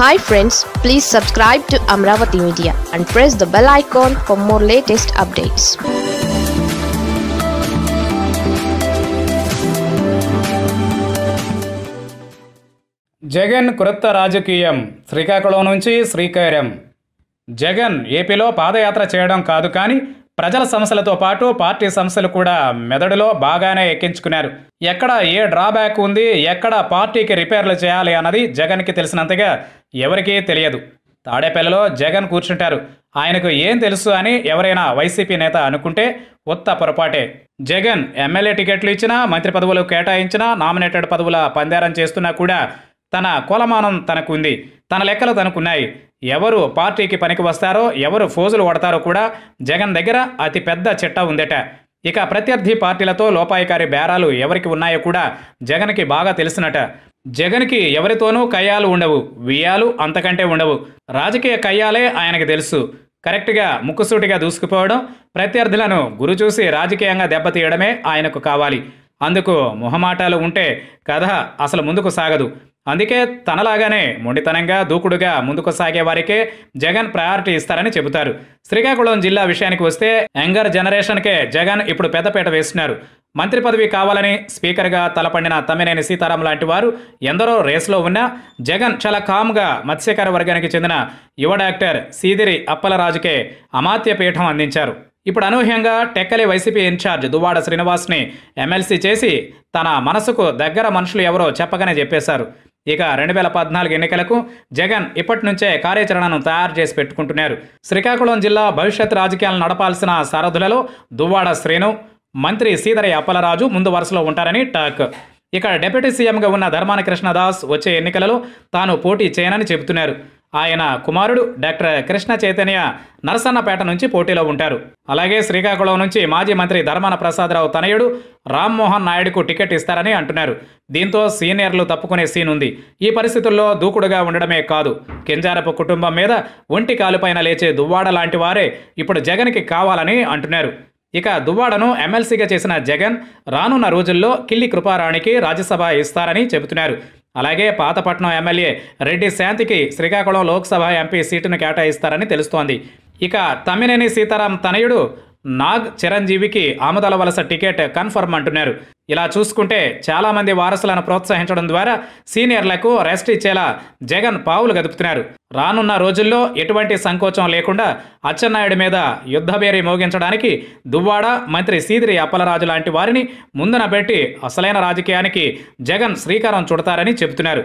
hi friends please subscribe to Amaravati media and press the bell icon for more latest updates Jagan కృత రాజకీయం శ్రీకాకుళం నుంచి శ్రీకార్యం జగన్ ఏపీలో పాదయాత్ర చేయడం కాదు కానీ ప్రజల సమస్యలతో పాటు పార్టీ సమస్యలు కూడా మెదడులో బాగానే ఎక్కించుకున్నారు ఎక్కడ ఏ డ్రాబ్యాక్ ఉంది ఎక్కడ పార్టీకి రిపేర్లు చేయాలి అన్నది జగన్కి తెలిసినంతగా ఎవరికీ తెలియదు తాడేపల్లెలో జగన్ కూర్చుంటారు ఆయనకు ఏం తెలుసు అని ఎవరైనా వైసీపీ నేత అనుకుంటే ఉత్త పొరపాటే జగన్ ఎమ్మెల్యే టికెట్లు ఇచ్చినా మంత్రి పదవులు కేటాయించినా నామినేటెడ్ పదవుల పందారం చేస్తున్నా కూడా తన కులమానం తనకుంది తన లెక్కలు తనకున్నాయి ఎవరు పార్టీకి పనికి వస్తారో ఎవరు ఫోజులు కొడతారో కూడా జగన్ దగ్గర అతి పెద్ద చిట్ట ఉందట ఇక ప్రత్యర్థి పార్టీలతో లోపాయికారి బేరాలు ఎవరికి ఉన్నాయో కూడా జగన్కి బాగా తెలిసినట జగన్కి ఎవరితోనూ కయ్యాలు ఉండవు వియాలు అంతకంటే ఉండవు రాజకీయ కయ్యాలే ఆయనకు తెలుసు కరెక్ట్గా ముక్కుసూటిగా దూసుకుపోవడం ప్రత్యర్థులను చూసి రాజకీయంగా దెబ్బతీయడమే ఆయనకు కావాలి అందుకు మొహమాటాలు ఉంటే కథ అసలు ముందుకు సాగదు అందుకే తనలాగానే మొండితనంగా దూకుడుగా ముందుకు సాగే వారికే జగన్ ప్రయారిటీ ఇస్తారని చెబుతారు శ్రీకాకుళం జిల్లా విషయానికి వస్తే యంగర్ జనరేషన్కే జగన్ ఇప్పుడు పెద్దపేట వేస్తున్నారు మంత్రి పదవి కావాలని స్పీకర్గా తలపండిన తమ్మినేని సీతారాం లాంటి వారు ఎందరో రేస్లో ఉన్నా జగన్ చాలా కామ్గా మత్స్యకార వర్గానికి చెందిన యువ డాక్టర్ సీదిరి అప్పలరాజుకే అమాత్య పీఠం అందించారు ఇప్పుడు అనూహ్యంగా టెక్కలి వైసీపీ ఇన్ఛార్జ్ దువ్వాడ శ్రీనివాస్ని ఎమ్మెల్సీ చేసి తన మనసుకు దగ్గర మనుషులు ఎవరో చెప్పగానే చెప్పేశారు ఇక రెండు వేల పద్నాలుగు ఎన్నికలకు జగన్ ఇప్పటి నుంచే కార్యాచరణను తయారు చేసి పెట్టుకుంటున్నారు శ్రీకాకుళం జిల్లా భవిష్యత్ రాజకీయాలను నడపాల్సిన సారథులలో దువ్వాడ శ్రీను మంత్రి సీదరయ్య అప్పలరాజు ముందు వరుసలో ఉంటారని టాక్ ఇక డిప్యూటీ సీఎంగా ఉన్న ధర్మాన కృష్ణదాస్ వచ్చే ఎన్నికలలో తాను పోటీ చేయనని చెబుతున్నారు ఆయన కుమారుడు డాక్టర్ కృష్ణ చైతన్య నరసన్నపేట నుంచి పోటీలో ఉంటారు అలాగే శ్రీకాకుళం నుంచి మాజీ మంత్రి ధర్మాన ప్రసాదరావు తనయుడు రామ్మోహన్ నాయుడుకు టికెట్ ఇస్తారని అంటున్నారు దీంతో సీనియర్లు తప్పుకునే సీన్ ఉంది ఈ పరిస్థితుల్లో దూకుడుగా ఉండడమే కాదు కింజారపు కుటుంబం మీద ఒంటి కాలుపైన లేచే దువ్వాడ లాంటి వారే ఇప్పుడు జగన్కి కావాలని అంటున్నారు ఇక దువ్వాడను ఎమ్మెల్సీగా చేసిన జగన్ రానున్న రోజుల్లో కిల్లి కృపారాణికి రాజ్యసభ ఇస్తారని చెబుతున్నారు అలాగే పాతపట్నం ఎమ్మెల్యే రెడ్డి శాంతికి శ్రీకాకుళం లోక్సభ ఎంపీ సీటును కేటాయిస్తారని తెలుస్తోంది ఇక తమ్మినేని సీతారాం తనయుడు నాగ్ చిరంజీవికి ఆముదల వలస టికెట్ కన్ఫర్మ్ అంటున్నారు ఇలా చూసుకుంటే చాలామంది వారసులను ప్రోత్సహించడం ద్వారా సీనియర్లకు రెస్ట్ ఇచ్చేలా జగన్ పావులు గదుపుతున్నారు రానున్న రోజుల్లో ఎటువంటి సంకోచం లేకుండా అచ్చెన్నాయుడి మీద యుద్ధభేరి మోగించడానికి దువ్వాడ మంత్రి సీదిరి అప్పలరాజు లాంటి వారిని ముందున పెట్టి అసలైన రాజకీయానికి జగన్ శ్రీకారం చుడతారని చెబుతున్నారు